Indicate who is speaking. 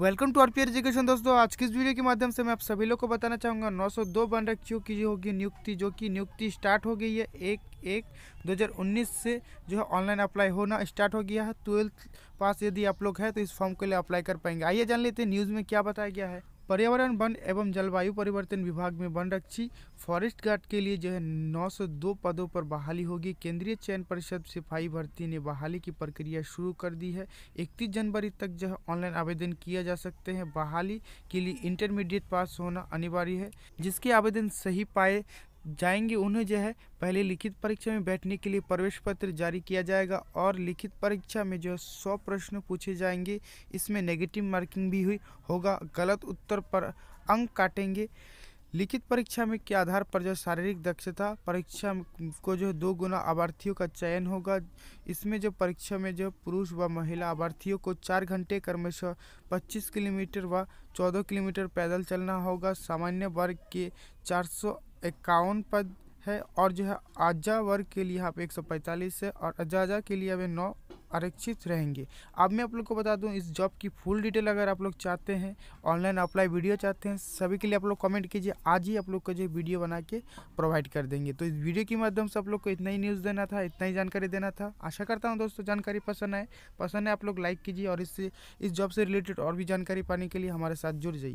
Speaker 1: welcome to R P education दोस्तों आज की इस वीडियो के माध्यम से मैं आप सभी लोग को बताना चाहूँगा 902 बन रखियों की जो होगी नियुक्ति जो कि नियुक्ति स्टार्ट हो गई है एक एक 2019 से जो है ऑनलाइन अप्लाई होना स्टार्ट हो गया है ट्वेल्थ पास यदि आप लोग हैं तो इस फॉर्म के लिए अप्लाई कर पाएंगे आइए जान लेते हैं न्यूज़ में क्या बताया गया है पर्यावरण वन एवं जलवायु परिवर्तन विभाग में वन रक्षी फॉरेस्ट गार्ड के लिए जो है 902 पदों पर बहाली होगी केंद्रीय चयन परिषद सिपाही भर्ती ने बहाली की प्रक्रिया शुरू कर दी है 31 जनवरी तक जो है ऑनलाइन आवेदन किया जा सकते हैं बहाली के लिए इंटरमीडिएट पास होना अनिवार्य है जिसके आवेदन सही पाए जाएंगे उन्हें जो है पहले लिखित परीक्षा में बैठने के लिए प्रवेश पत्र जारी किया जाएगा और लिखित परीक्षा में जो है सौ प्रश्न पूछे जाएंगे इसमें नेगेटिव मार्किंग भी हुई होगा गलत उत्तर पर अंक काटेंगे लिखित परीक्षा में के आधार पर जो शारीरिक दक्षता परीक्षा को जो दो गुना आभार्थियों का चयन होगा इसमें जो परीक्षा में जो पुरुष व महिला आवार्थियों को चार घंटे क्रमश से पच्चीस किलोमीटर व चौदह किलोमीटर पैदल चलना होगा सामान्य वर्ग के चार सौ इक्यावन पद है और जो है आजा वर्ग के लिए यहाँ पे 145 है और अजाजा के लिए अभी नौ आरक्षित रहेंगे अब मैं आप लोग को बता दूं इस जॉब की फुल डिटेल अगर आप लोग चाहते हैं ऑनलाइन अप्लाई वीडियो चाहते हैं सभी के लिए आप लोग कमेंट कीजिए आज ही आप लोग को जो वीडियो बना के प्रोवाइड कर देंगे तो इस वीडियो के माध्यम से आप लोग को इतना ही न्यूज़ देना था इतना ही जानकारी देना था आशा करता हूँ दोस्तों जानकारी पसंद आए पसंद है आप लोग लाइक कीजिए और इससे इस जॉब से रिलेटेड और भी जानकारी पाने के लिए हमारे साथ जुड़ जाइए